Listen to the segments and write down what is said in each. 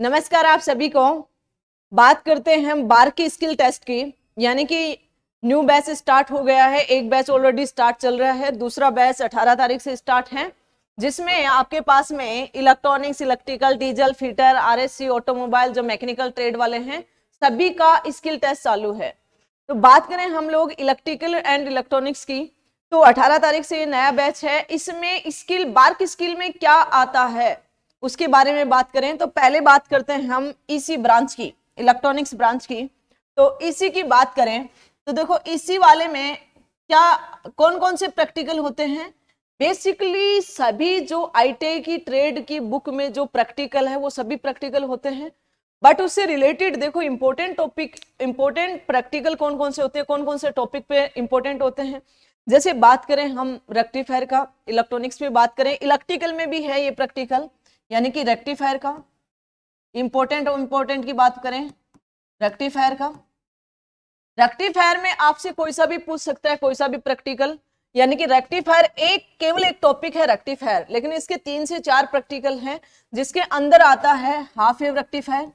नमस्कार आप सभी को बात करते हैं हम बार के स्किल टेस्ट की यानी कि न्यू बैच स्टार्ट हो गया है एक बैच ऑलरेडी स्टार्ट चल रहा है दूसरा बैच 18 तारीख से स्टार्ट है जिसमें आपके पास में electronics electrical diesel fitter RSC automobile जो मैकेनिकल ट्रेड वाले हैं सभी का स्किल टेस्ट चालू है तो बात करें हम लोग इलेक्ट्रिकल एंड इलेक्ट्रॉनिक्स की तो 18 तारीख से ये नया बैच है इसमें स्किल बार्क स्किल में क्या आता है उसके बारे में बात करें तो पहले बात करते हैं हम इसी ब्रांच की इलेक्ट्रॉनिक्स ब्रांच की तो इसी की बात करें तो देखो इसी वाले में क्या कौन कौन से प्रैक्टिकल होते हैं बेसिकली सभी जो आईटीआई e की ट्रेड की बुक में जो प्रैक्टिकल है वो सभी प्रैक्टिकल होते हैं बट उससे रिलेटेड देखो इम्पोर्टेंट टॉपिक इम्पोर्टेंट प्रैक्टिकल कौन कौन से होते हैं कौन कौन से टॉपिक पे इम्पोर्टेंट होते हैं जैसे बात करें हम रेक्टिफायर का इलेक्ट्रॉनिक्स में बात करें इलेक्ट्रिकल में भी है ये प्रैक्टिकल यानी कि रेक्टिफायर का इंपॉर्टेंट और इम्पोर्टेंट की बात करें रेक्टिफायर का रेक्टिफायर में आपसे कोई सा भी पूछ सकता है कोई सा भी प्रैक्टिकल यानी कि रेक्टिफायर एक केवल एक टॉपिक है रेक्टिफायर लेकिन इसके तीन से चार प्रैक्टिकल हैं जिसके अंदर आता है हाफ वेव रेक्टिफायर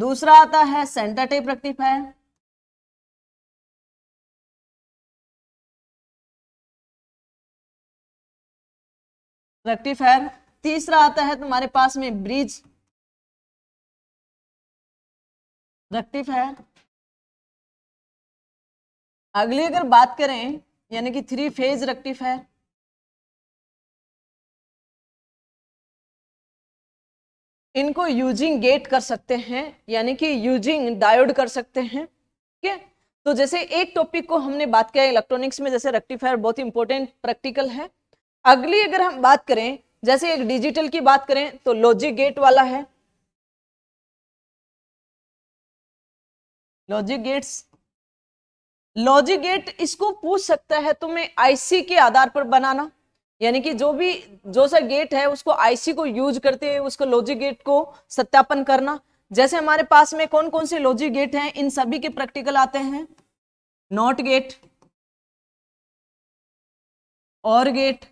दूसरा आता है सेंटर टेप रेक्टिफायर रेक्टिफायर तीसरा आता है तुम्हारे पास में ब्रिज रेक्टिफायर अगली अगर बात करें यानी कि थ्री फेज रेक्टिफायर इनको यूजिंग गेट कर सकते हैं यानी कि यूजिंग डायोड कर सकते हैं ठीक है तो जैसे एक टॉपिक को हमने बात किया इलेक्ट्रॉनिक्स में जैसे रेक्टिफायर बहुत इंपॉर्टेंट प्रैक्टिकल है अगली अगर हम बात करें जैसे एक डिजिटल की बात करें तो लॉजिक गेट वाला है लॉजिक गेट्स लॉजिक गेट इसको पूछ सकता है तुम्हें आईसी के आधार पर बनाना यानी कि जो भी जो सा गेट है उसको आईसी को यूज करते हुए उसको लॉजिक गेट को सत्यापन करना जैसे हमारे पास में कौन कौन से लॉजिक गेट हैं इन सभी के प्रैक्टिकल आते हैं not gate or gate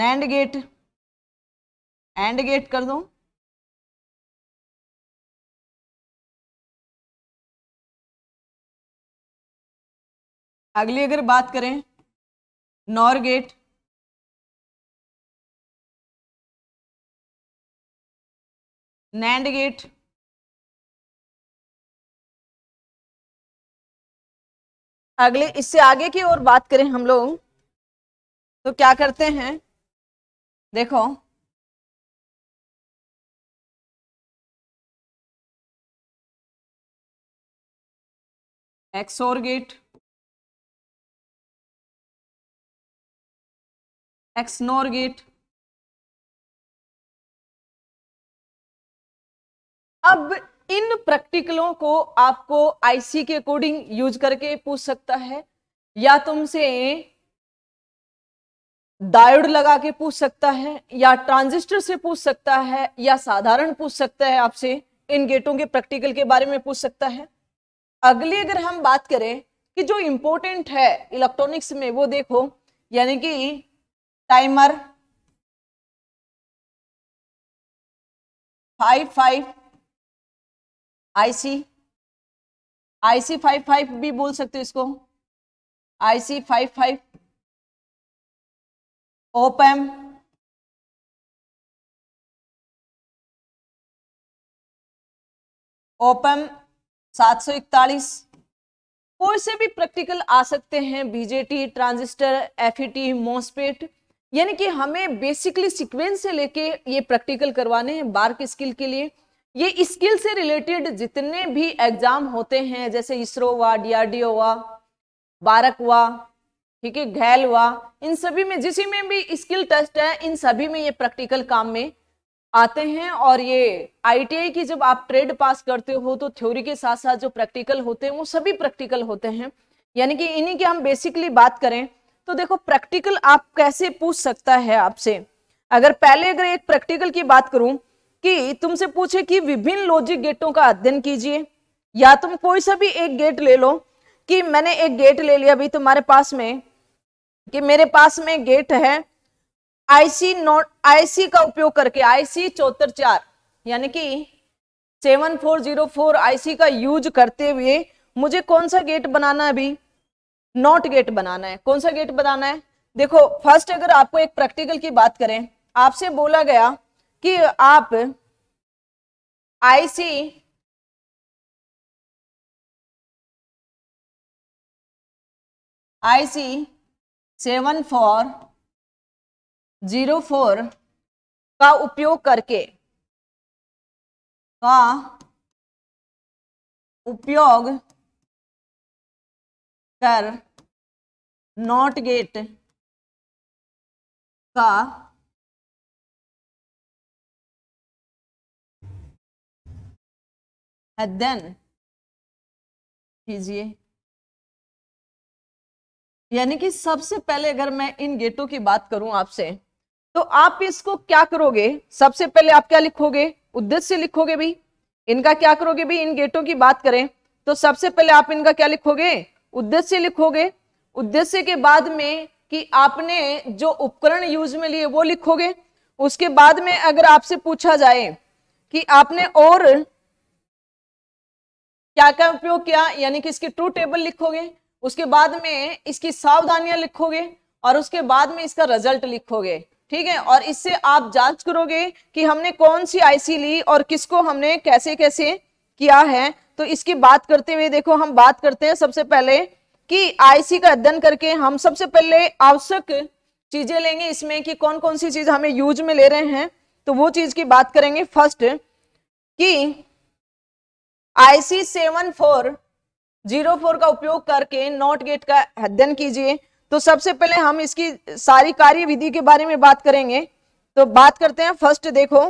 NAND gate and gate कर दो अगली अगर बात करें नॉर गेट नैंड गेट अगले इससे आगे की ओर बात करें हम लोग तो क्या करते हैं देखो एक्सोर गेट एक्सनोर गेट अब इन प्रैक्टिकलों को आपको आईसी के अकॉर्डिंग यूज करके पूछ सकता है या तुमसे डायोड लगा के पूछ सकता है या ट्रांजिस्टर से पूछ सकता है या साधारण पूछ सकता है आपसे इन गेटों के प्रैक्टिकल के बारे में पूछ सकता है अगली अगर हम बात करें कि जो इम्पोर्टेंट है इलेक्ट्रॉनिक्स में वो देखो यानी कि timer five five IC IC five five भी बोल सकते हो इसको IC five five opamp op opamp सात सौ इकतालीस कोई से भी प्रैक्टिकल आ सकते हैं BJT transistor FET MOSFET e यानी कि हमें बेसिकली सीक्वेंस से लेके ये प्रैक्टिकल करवाने हैं बार्क स्किल के लिए ये स्किल से रिलेटेड जितने भी एग्जाम होते हैं जैसे इसरो हुआ डीआरडीओ हुआ बारक हुआ ठीक है घैल हुआ इन सभी में जिस में भी स्किल टेस्ट है इन सभी में ये प्रैक्टिकल काम में आते हैं और ये आईटीआई की जब आप ट्रेड पास करते हो तो थ्योरी के साथ साथ जो प्रैक्टिकल होते हैं वो सभी प्रैक्टिकल होते हैं यानी कि इन्हीं की हम बेसिकली बात करें तो देखो प्रैक्टिकल आप कैसे पूछ सकता है आपसे अगर पहले अगर एक प्रैक्टिकल की बात करूं कि तुमसे पूछे कि विभिन्न लॉजिक गेटों का अध्ययन कीजिए या तुम कोई सा भी एक गेट ले लो कि मैंने एक गेट ले लिया अभी तुम्हारे पास में कि मेरे पास में गेट है आईसी नोट आईसी का उपयोग करके आईसी चौहत्तर चार यानी कि seven four zero four IC का यूज करते हुए मुझे कौन सा गेट बनाना है अभी नॉट गेट बनाना है कौन सा गेट बनाना है देखो फर्स्ट अगर आपको एक प्रैक्टिकल की बात करें आपसे बोला गया कि आप IC IC seven four zero four का उपयोग करके का उपयोग कर नॉट गेट का अध्ययन कीजिए यानी कि सबसे पहले अगर मैं इन गेटों की बात करूं आपसे तो आप इसको क्या करोगे सबसे पहले आप क्या लिखोगे उद्देश्य लिखोगे भी इनका क्या करोगे भी इन गेटों की बात करें तो सबसे पहले आप इनका क्या लिखोगे उद्देश्य लिखोगे उद्देश्य के बाद में कि आपने जो उपकरण यूज में लिए वो लिखोगे उसके बाद में अगर आपसे पूछा जाए कि आपने और क्या क्या उपयोग किया यानी कि इसकी ट्रू टेबल लिखोगे उसके बाद में इसकी सावधानियां लिखोगे और उसके बाद में इसका रिजल्ट लिखोगे ठीक है और इससे आप जांच करोगे कि हमने कौन सी आईसी ली और किसको हमने कैसे कैसे किया है तो इसकी बात करते हुए देखो हम बात करते हैं सबसे पहले कि आईसी का अध्ययन करके हम सबसे पहले आवश्यक चीजें लेंगे इसमें कि कौन कौन सी चीज हमें यूज में ले रहे हैं तो वो चीज की बात करेंगे फर्स्ट कि IC seven four zero four का उपयोग करके नॉट गेट का अध्ययन कीजिए तो सबसे पहले हम इसकी सारी कार्य विधि के बारे में बात करेंगे तो बात करते हैं फर्स्ट देखो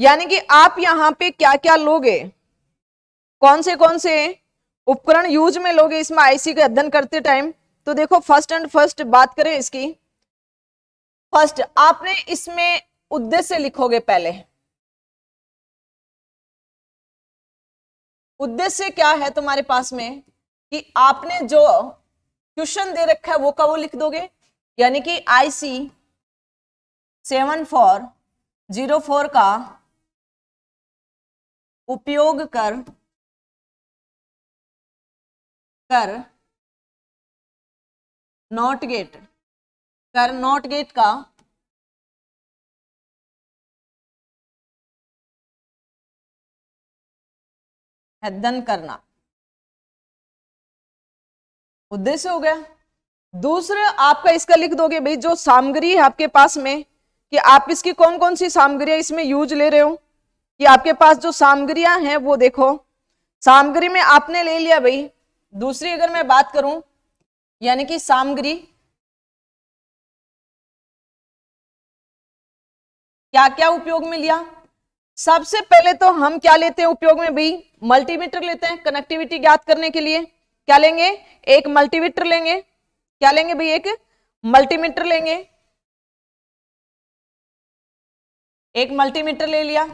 यानी कि आप यहां पे क्या क्या लोगे कौन से कौन से उपकरण यूज में लोगे इसमें आईसी का अध्ययन करते टाइम तो देखो फर्स्ट एंड फर्स्ट बात करें इसकी फर्स्ट आपने इसमें उद्देश्य लिखोगे पहले उद्देश्य क्या है तुम्हारे पास में कि आपने जो क्वेश्चन दे रखा है वो का वो लिख दोगे यानी कि I C seven four zero four का उपयोग कर कर नॉट गेट कर नॉट गेट का हदन करना उद्देश्य हो गया दूसरा आपका इसका लिख दोगे भाई जो सामग्री है आपके पास में कि आप इसकी कौन कौन सी सामग्रियां इसमें यूज ले रहे हो कि आपके पास जो सामग्रियां हैं वो देखो सामग्री में आपने ले लिया भाई दूसरी अगर मैं बात करूं यानी कि सामग्री क्या क्या उपयोग में लिया सबसे पहले तो हम क्या लेते हैं उपयोग में भाई मल्टीमीटर लेते हैं कनेक्टिविटी ज्ञात करने के लिए क्या लेंगे एक मल्टीमीटर लेंगे क्या लेंगे भाई एक मल्टीमीटर लेंगे एक मल्टीमीटर ले लिया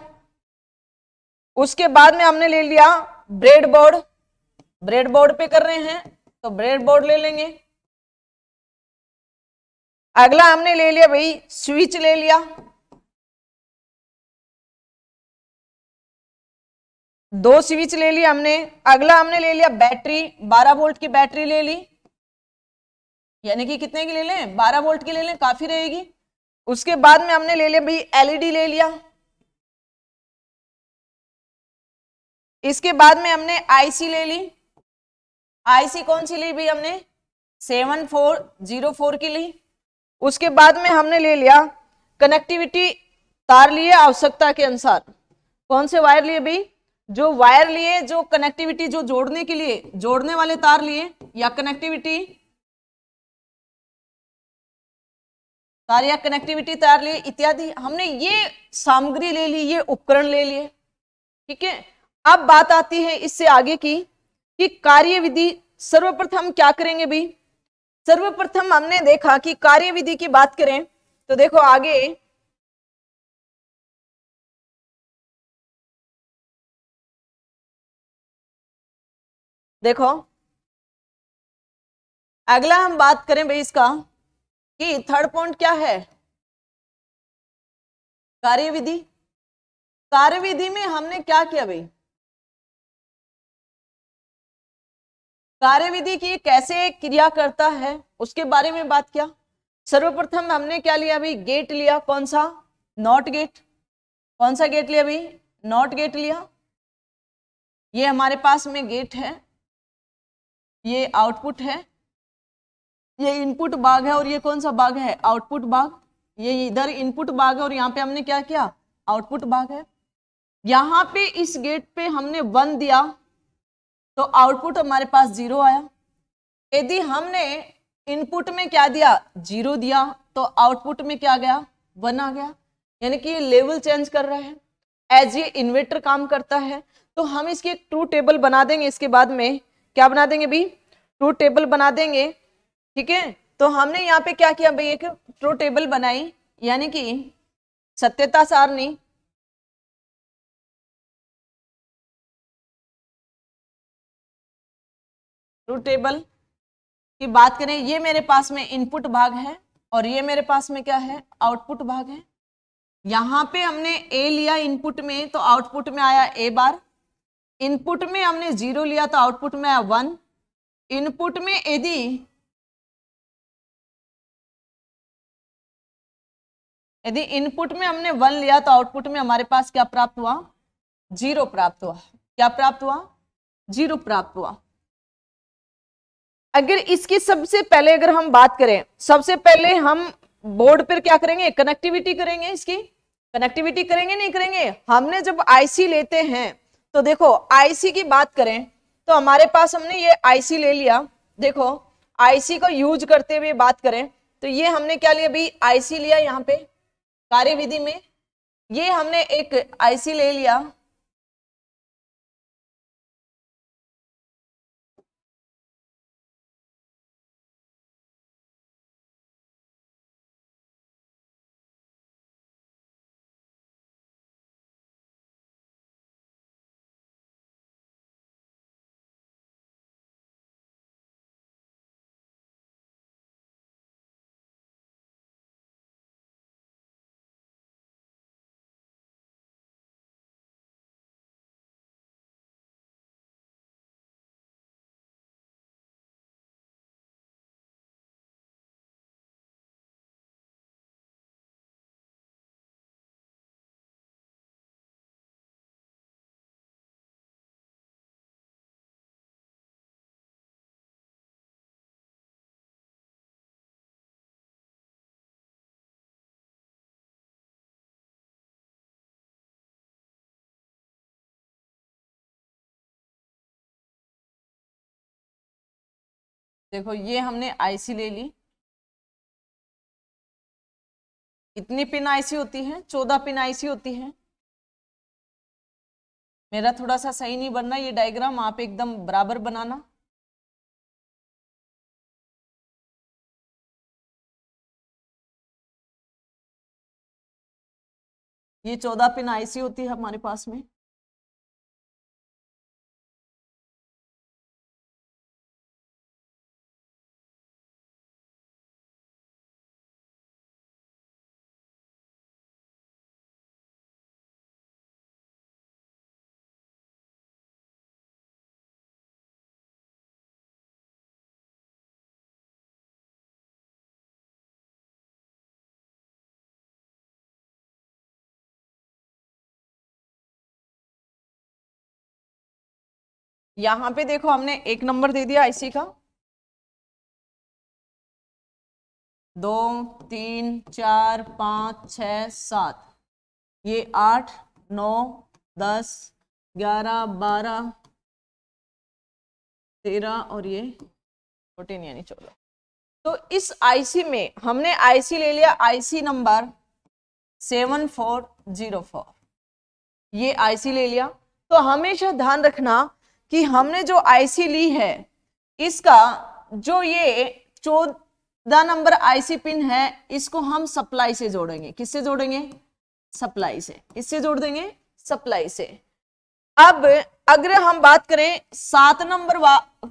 उसके बाद में हमने ले लिया ब्रेड बोर्ड ब्रेड बोर्ड पे कर रहे हैं तो ब्रेड बोर्ड ले लेंगे अगला हमने ले लिया भाई स्विच ले लिया दो स्विच ले लिया हमने अगला हमने ले लिया बैटरी 12 वोल्ट की बैटरी ले ली यानी कि कितने की ले लें 12 वोल्ट की ले लें काफी रहेगी उसके बाद में हमने ले लिया भाई एलईडी ले लिया इसके बाद में हमने आईसी ले ली आईसी कौन सी ली भाई हमने सेवन फोर जीरो फोर की ली उसके बाद में हमने ले लिया कनेक्टिविटी तार लिए आवश्यकता के अनुसार कौन से वायर लिए भाई जो वायर लिए जो कनेक्टिविटी जो जोड़ने के लिए जोड़ने वाले तार लिए या कनेक्टिविटी तार या कनेक्टिविटी तार लिए इत्यादि हमने ये सामग्री ले ली ये उपकरण ले लिए ठीक है अब बात आती है इससे आगे की कि कार्यविधि सर्वप्रथम क्या करेंगे भी सर्वप्रथम हमने देखा कि कार्यविधि की बात करें तो देखो आगे देखो अगला हम बात करें भाई इसका कि थर्ड पॉइंट क्या है कार्यविधि कार्यविधि में हमने क्या किया भाई कार्यविधि की कैसे क्रिया करता है उसके बारे में बात किया सर्वप्रथम हमने क्या लिया भाई गेट लिया कौन सा नॉट गेट कौन सा गेट लिया भाई नॉट गेट लिया ये हमारे पास में गेट है ये आउटपुट है ये इनपुट बाग है और ये कौन सा बाग है आउटपुट बाग ये इधर इनपुट बाग है और यहाँ पे हमने क्या किया आउटपुट बाग है यहाँ पे इस गेट पे हमने वन दिया तो आउटपुट हमारे पास जीरो आया यदि हमने इनपुट में क्या दिया जीरो दिया तो आउटपुट में क्या गया वन आ गया यानी कि ये लेवल चेंज कर रहा है एज ये इन्वर्टर काम करता है तो हम इसकी एक ट्रू टेबल बना देंगे इसके बाद में क्या बना देंगे बी ट्रू टेबल बना देंगे ठीक है तो हमने यहाँ पे क्या किया भाई एक ट्रू टेबल बनाई यानी कि सत्यता सारणी ट्रू टेबल की बात करें ये मेरे पास में इनपुट भाग है और ये मेरे पास में क्या है आउटपुट भाग है यहां पे हमने ए लिया इनपुट में तो आउटपुट में आया ए बार इनपुट में हमने जीरो लिया तो आउटपुट में आया वन इनपुट में यदि यदि इनपुट में हमने वन लिया तो आउटपुट में हमारे पास क्या प्राप्त हुआ जीरो प्राप्त हुआ क्या प्राप्त हुआ जीरो प्राप्त हुआ अगर इसकी सबसे पहले अगर हम बात करें सबसे पहले हम बोर्ड पर क्या करेंगे कनेक्टिविटी करेंगे इसकी कनेक्टिविटी करेंगे नहीं करेंगे हमने जब आईसी लेते हैं तो देखो आईसी की बात करें तो हमारे पास हमने ये आईसी ले लिया देखो आईसी को यूज करते हुए बात करें तो ये हमने क्या लिया अभी आईसी लिया यहाँ पे कार्यविधि में ये हमने एक आईसी ले लिया देखो ये हमने आईसी ले ली कितनी पिन आईसी होती है चौदह पिन आईसी होती है मेरा थोड़ा सा सही नहीं बनना ये डायग्राम आप एकदम बराबर बनाना ये चौदह पिन आईसी होती है हमारे पास में यहां पे देखो हमने एक नंबर दे दिया आईसी का दो तीन चार पाँच छ सात ये आठ नौ दस ग्यारह बारह तेरह और ये फोर्टीन यानी चौदह तो इस आईसी में हमने आईसी ले लिया IC number seven four zero four ये आईसी ले लिया तो हमेशा ध्यान रखना कि हमने जो आईसी ली है इसका जो ये चौदह नंबर आईसी पिन है इसको हम सप्लाई से जोड़ेंगे किससे जोड़ेंगे सप्लाई से इससे जोड़ देंगे सप्लाई से अब अगर हम बात करें सात नंबर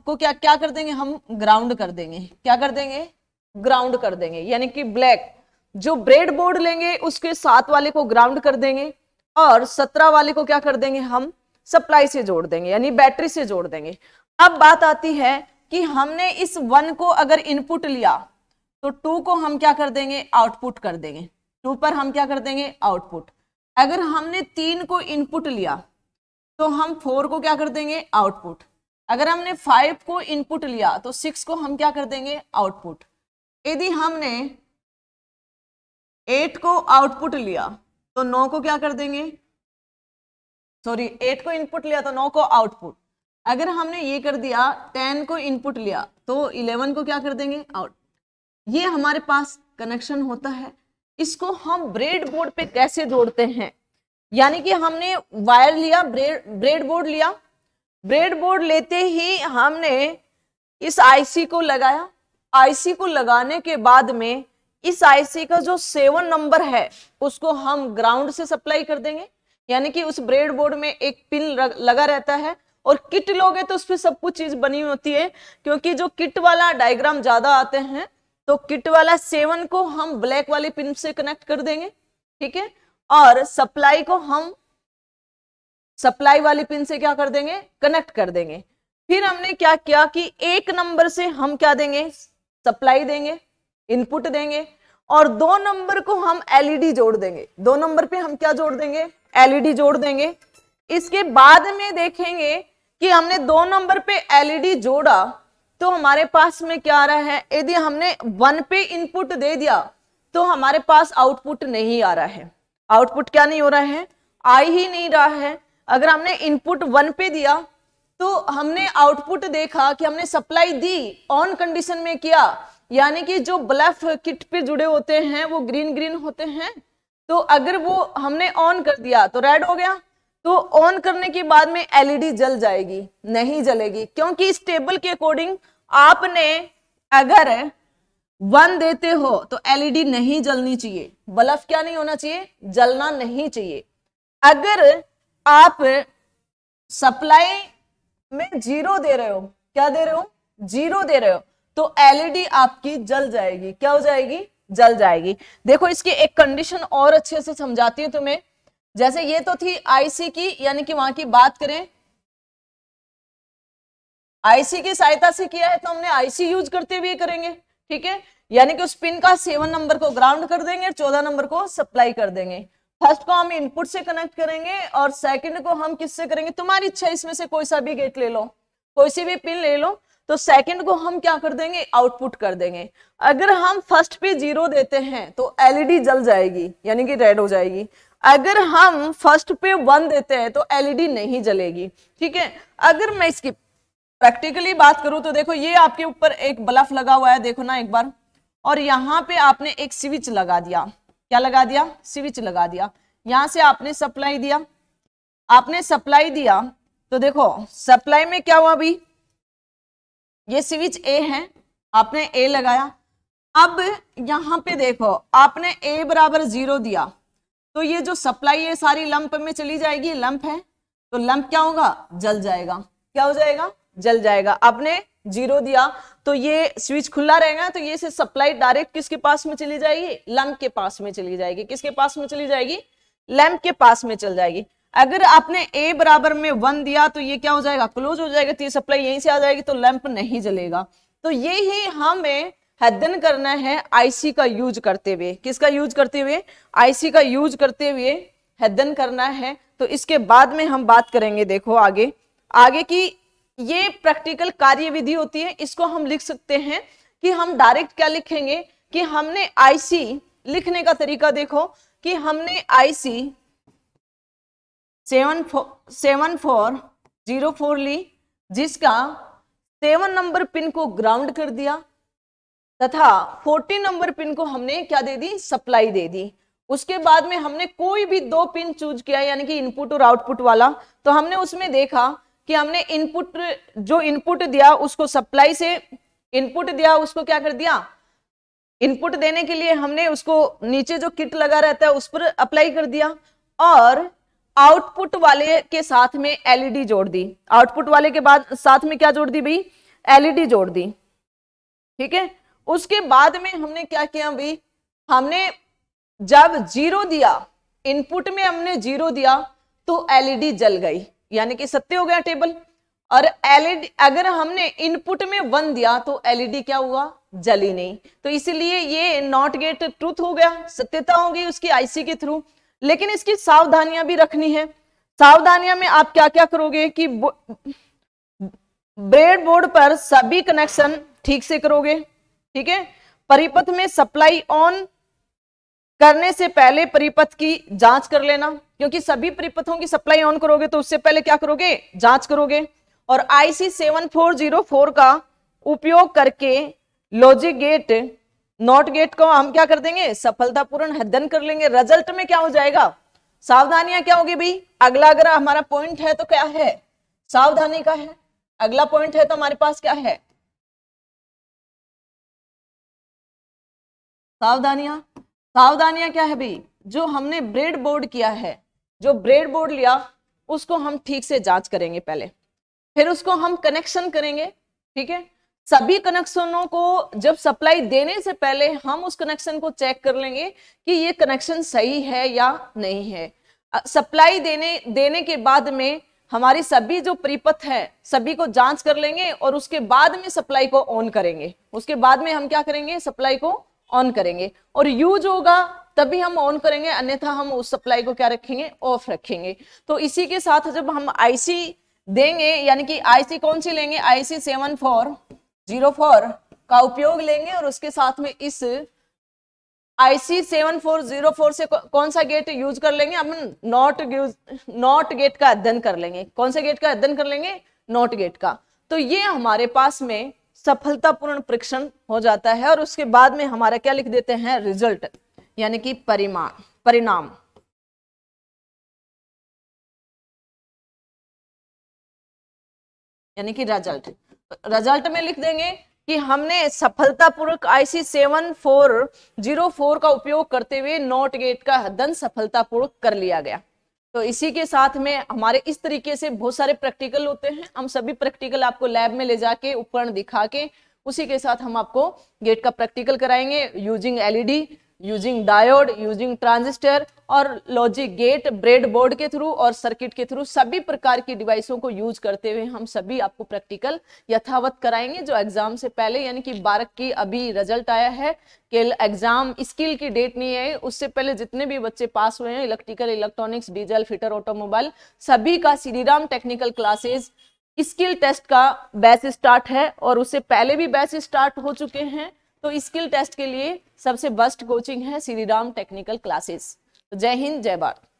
को क्या क्या कर देंगे हम ग्राउंड कर देंगे क्या कर देंगे ग्राउंड कर देंगे यानी कि ब्लैक जो ब्रेड बोर्ड लेंगे उसके सात वाले को ग्राउंड कर देंगे और सत्रह वाले को क्या कर देंगे हम सप्लाई से जोड़ देंगे यानी बैटरी से जोड़ देंगे अब बात आती है कि हमने इस वन को अगर इनपुट लिया तो टू को हम क्या कर देंगे आउटपुट कर देंगे टू पर हम क्या कर देंगे आउटपुट अगर हमने तीन को इनपुट लिया तो हम फोर को क्या कर देंगे आउटपुट अगर हमने फाइव को इनपुट लिया तो सिक्स को हम क्या कर देंगे आउटपुट यदि हमने एट को आउटपुट लिया तो नौ को क्या कर देंगे सॉरी एट को इनपुट लिया तो नौ को आउटपुट अगर हमने ये कर दिया टेन को इनपुट लिया तो इलेवन को क्या कर देंगे आउट ये हमारे पास कनेक्शन होता है इसको हम ब्रेड बोर्ड पे कैसे जोड़ते हैं यानी कि हमने वायर लिया ब्रेड ब्रेड बोर्ड लिया ब्रेड बोर्ड लेते ही हमने इस आईसी को लगाया आईसी को लगाने के बाद में इस आईसी का जो सेवन नंबर है उसको हम ग्राउंड से सप्लाई कर देंगे यानी कि उस ब्रेड बोर्ड में एक पिन लगा रहता है और किट लोगे तो उसमें सब कुछ चीज बनी होती है क्योंकि जो किट वाला डायग्राम ज्यादा आते हैं तो किट वाला सेवन को हम ब्लैक वाली पिन से कनेक्ट कर देंगे ठीक है और सप्लाई को हम सप्लाई वाली पिन से क्या कर देंगे कनेक्ट कर देंगे फिर हमने क्या किया कि एक नंबर से हम क्या देंगे सप्लाई देंगे इनपुट देंगे और दो नंबर को हम एलईडी e जोड़ देंगे दो नंबर पे हम क्या जोड़ देंगे एलईडी e जोड़ देंगे इसके बाद में देखेंगे कि हमने दो नंबर पे एलईडी e जोड़ा तो हमारे पास में क्या आ रहा है यदि हमने वन पे इनपुट दे दिया तो हमारे पास आउटपुट नहीं आ रहा है आउटपुट क्या नहीं हो रहा है आ ही नहीं रहा है अगर हमने इनपुट वन पे दिया तो हमने आउटपुट देखा कि हमने सप्लाई दी ऑन कंडीशन में किया यानी कि जो ब्लफ किट पे जुड़े होते हैं वो ग्रीन ग्रीन होते हैं तो अगर वो हमने ऑन कर दिया तो रेड हो गया तो ऑन करने के बाद में एलईडी जल जाएगी नहीं जलेगी क्योंकि इस टेबल के अकॉर्डिंग आपने अगर वन देते हो तो एलईडी नहीं जलनी चाहिए बल्ब क्या नहीं होना चाहिए जलना नहीं चाहिए अगर आप सप्लाई में जीरो दे रहे हो क्या दे रहे हो जीरो दे रहे हो तो एलईडी e आपकी जल जाएगी क्या हो जाएगी जल जाएगी देखो इसकी एक कंडीशन और अच्छे से समझाती हूँ तुम्हें जैसे ये तो थी आईसी की यानी कि वहां की बात करें आईसी की सहायता से किया है तो हमने आईसी यूज करते हुए करेंगे ठीक है यानी कि उस पिन का सेवन नंबर को ग्राउंड कर देंगे चौदह नंबर को सप्लाई कर देंगे फर्स्ट को हम इनपुट से कनेक्ट करेंगे और सेकंड को हम किससे करेंगे तुम्हारी इच्छा इसमें से कोई सा भी गेट ले लो कोई सी भी पिन ले लो तो सेकंड को हम क्या कर देंगे आउटपुट कर देंगे अगर हम फर्स्ट पे जीरो देते हैं तो एलईडी जल जाएगी यानी कि रेड हो जाएगी अगर हम फर्स्ट पे वन देते हैं तो एलईडी नहीं जलेगी ठीक है अगर मैं इसकी प्रैक्टिकली बात करूं तो देखो ये आपके ऊपर एक बलफ लगा हुआ है देखो ना एक बार और यहाँ पे आपने एक स्विच लगा दिया क्या लगा दिया स्विच लगा दिया यहां से आपने सप्लाई दिया आपने सप्लाई दिया तो देखो सप्लाई में क्या हुआ अभी ये स्विच ए है आपने ए लगाया अब यहां पे देखो आपने ए बराबर जीरो दिया तो ये जो सप्लाई है सारी लंप में चली जाएगी लंप है तो लंप क्या होगा जल जाएगा क्या हो जाएगा जल जाएगा आपने जीरो दिया तो ये स्विच खुला रहेगा तो ये से सप्लाई डायरेक्ट किसके पास में चली जाएगी लंप के पास में चली जाएगी किसके पास में चली जाएगी लैम्प के पास में चल जाएगी अगर आपने ए बराबर में वन दिया तो ये क्या हो जाएगा क्लोज हो जाएगा तो सप्लाई यहीं से आ जाएगी तो लैंप नहीं जलेगा तो ये ही हमें हदन करना है आईसी का यूज करते हुए किसका यूज करते हुए आईसी का यूज करते हुए हदन करना है तो इसके बाद में हम बात करेंगे देखो आगे आगे की ये प्रैक्टिकल कार्यविधि होती है इसको हम लिख सकते हैं कि हम डायरेक्ट क्या लिखेंगे कि हमने आईसी लिखने का तरीका देखो कि हमने IC seven four seven four zero four ली जिसका सेवन नंबर पिन को ग्राउंड कर दिया तथा फोर्टीन नंबर पिन को हमने क्या दे दी सप्लाई दे दी उसके बाद में हमने कोई भी दो पिन चूज किया यानी कि इनपुट और आउटपुट वाला तो हमने उसमें देखा कि हमने इनपुट जो इनपुट दिया उसको सप्लाई से इनपुट दिया उसको क्या कर दिया इनपुट देने के लिए हमने उसको नीचे जो किट लगा रहता है उस पर अप्लाई कर दिया और आउटपुट वाले के साथ में एलईडी जोड़ दी आउटपुट वाले के बाद साथ में क्या जोड़ दी भाई एलईडी जोड़ दी ठीक है उसके बाद में हमने क्या किया भाई हमने जब जीरो दिया इनपुट में हमने जीरो दिया तो एलईडी जल गई यानी कि सत्य हो गया टेबल और एलईडी अगर हमने इनपुट में वन दिया तो एलईडी क्या हुआ जली नहीं तो इसीलिए ये नॉट गेट ट्रूथ हो गया सत्यता होगी उसकी आईसी के थ्रू लेकिन इसकी सावधानियां भी रखनी है सावधानियां में आप क्या क्या करोगे कि ब्रेड बोर्ड पर सभी कनेक्शन ठीक से करोगे ठीक है परिपथ में सप्लाई ऑन करने से पहले परिपथ की जांच कर लेना क्योंकि सभी परिपथों की सप्लाई ऑन करोगे तो उससे पहले क्या करोगे जांच करोगे और IC seven four zero four का उपयोग करके लॉजिक गेट नॉट गेट को हम क्या कर देंगे सफलतापूर्ण हदन कर लेंगे रिजल्ट में क्या हो जाएगा सावधानियां क्या होगी भाई अगला अगर हमारा पॉइंट है तो क्या है सावधानी का है अगला पॉइंट है तो हमारे पास क्या है सावधानियां सावधानियां क्या है भाई जो हमने ब्रेड बोर्ड किया है जो ब्रेड बोर्ड लिया उसको हम ठीक से जांच करेंगे पहले फिर उसको हम कनेक्शन करेंगे ठीक है सभी कनेक्शनों को जब सप्लाई देने से पहले हम उस कनेक्शन को चेक कर लेंगे कि ये कनेक्शन सही है या नहीं है सप्लाई देने देने के बाद में हमारी सभी जो परिपथ है सभी को जांच कर लेंगे और उसके बाद में सप्लाई को ऑन करेंगे उसके बाद में हम क्या करेंगे सप्लाई को ऑन करेंगे और यूज होगा तभी हम ऑन करेंगे अन्यथा हम उस सप्लाई को क्या रखेंगे ऑफ रखेंगे तो इसी के साथ जब हम आईसी देंगे यानी कि आईसी कौन सी लेंगे IC seven four zero four का उपयोग लेंगे और उसके साथ में इस IC seven four zero four से कौन सा गेट यूज कर लेंगे अपन नॉट नॉट गेट का अध्ययन कर लेंगे कौन से गेट का अध्ययन कर लेंगे नॉट गेट का तो ये हमारे पास में सफलतापूर्ण परीक्षण हो जाता है और उसके बाद में हमारा क्या लिख देते हैं रिजल्ट यानी कि परिमाण परिणाम यानी कि रिजल्ट रिजल्ट में लिख देंगे कि हमने सफलतापूर्वक IC seven four zero four का उपयोग करते हुए नॉट गेट का हदन सफलतापूर्वक कर लिया गया तो इसी के साथ में हमारे इस तरीके से बहुत सारे प्रैक्टिकल होते हैं हम सभी प्रैक्टिकल आपको लैब में ले जाके उपकरण दिखा के उसी के साथ हम आपको गेट का प्रैक्टिकल कराएंगे using LED using diode using transistor और लॉजिक गेट ब्रेड बोर्ड के थ्रू और सर्किट के थ्रू सभी प्रकार की डिवाइसों को यूज करते हुए हम सभी आपको प्रैक्टिकल यथावत कराएंगे जो एग्जाम से पहले यानी कि बारह की अभी रिजल्ट आया है कि एग्जाम स्किल की डेट नहीं है उससे पहले जितने भी बच्चे पास हुए हैं electrical electronics diesel fitter automobile सभी का Shriram technical classes skill test का बैच स्टार्ट है और उससे पहले भी बैच स्टार्ट हो चुके हैं तो स्किल टेस्ट के लिए सबसे बेस्ट कोचिंग है श्रीराम टेक्निकल क्लासेस तो जय हिंद जय भारत